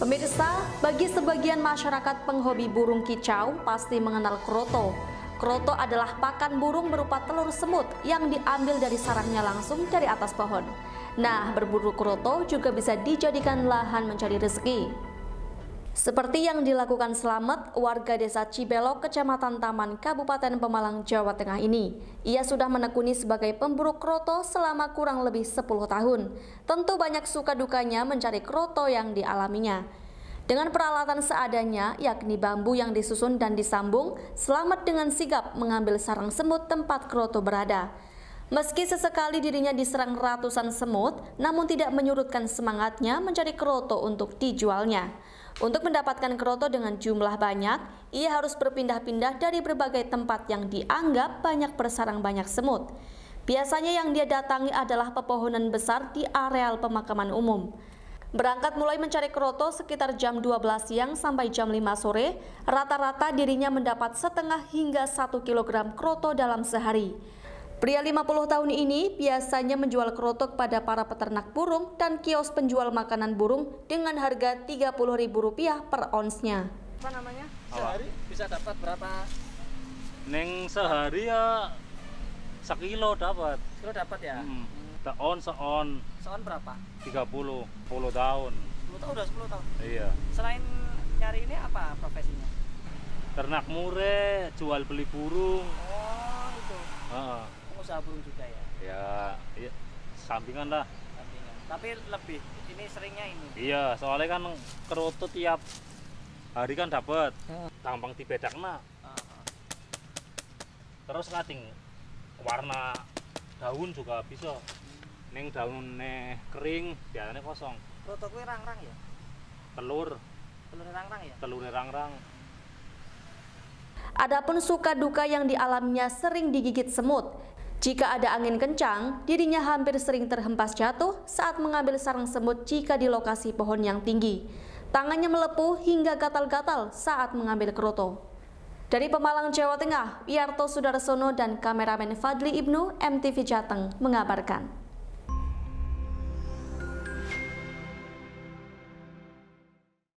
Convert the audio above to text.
Pemirsa, bagi sebagian masyarakat penghobi burung kicau pasti mengenal kroto. Kroto adalah pakan burung berupa telur semut yang diambil dari sarangnya langsung dari atas pohon. Nah, berburu kroto juga bisa dijadikan lahan mencari rezeki. Seperti yang dilakukan Selamat, warga desa Cibelok, kecamatan Taman, Kabupaten Pemalang, Jawa Tengah ini. Ia sudah menekuni sebagai pemburu kroto selama kurang lebih 10 tahun. Tentu banyak suka dukanya mencari kroto yang dialaminya. Dengan peralatan seadanya, yakni bambu yang disusun dan disambung, Selamat dengan sigap mengambil sarang semut tempat kroto berada. Meski sesekali dirinya diserang ratusan semut, namun tidak menyurutkan semangatnya mencari kroto untuk dijualnya. Untuk mendapatkan kroto dengan jumlah banyak, ia harus berpindah-pindah dari berbagai tempat yang dianggap banyak bersarang banyak semut. Biasanya yang dia datangi adalah pepohonan besar di areal pemakaman umum. Berangkat mulai mencari Kroto sekitar jam 12 siang sampai jam 5 sore, rata-rata dirinya mendapat setengah hingga 1 kilogram Kroto dalam sehari. Pria 50 tahun ini biasanya menjual kerotok pada para peternak burung dan kios penjual makanan burung dengan harga Rp30.000 per onsnya. Apa namanya? Sehari bisa dapat berapa? Neng sehari ya sekilo dapat. Sekilo dapat ya? Hmm. on? seon. Seon berapa? 30, 10 tahun. 10 tahun udah 10 tahun? Iya. Selain nyari ini apa profesinya? Ternak mure, jual beli burung. Oh burung juga ya? Ya, iya, sampingan lah. Sampingan. Tapi lebih ini seringnya ini. Iya, soalnya kan kerutu tiap hari kan dapat. dibedak tibedakna. Uh -huh. Terus ngating warna daun juga bisa. Hmm. daun neng kering biasanya kosong. Kerutu kue rang-rang ya? Telur. Telur rang-rang ya? Telur rang-rang. Adapun suka duka yang dialaminya sering digigit semut. Jika ada angin kencang, dirinya hampir sering terhempas jatuh saat mengambil sarang semut jika di lokasi pohon yang tinggi. Tangannya melepuh hingga gatal-gatal saat mengambil keroto. Dari Pemalang, Jawa Tengah, Wiarto Sudarsono dan kameramen Fadli Ibnu, MTV Jateng, mengabarkan.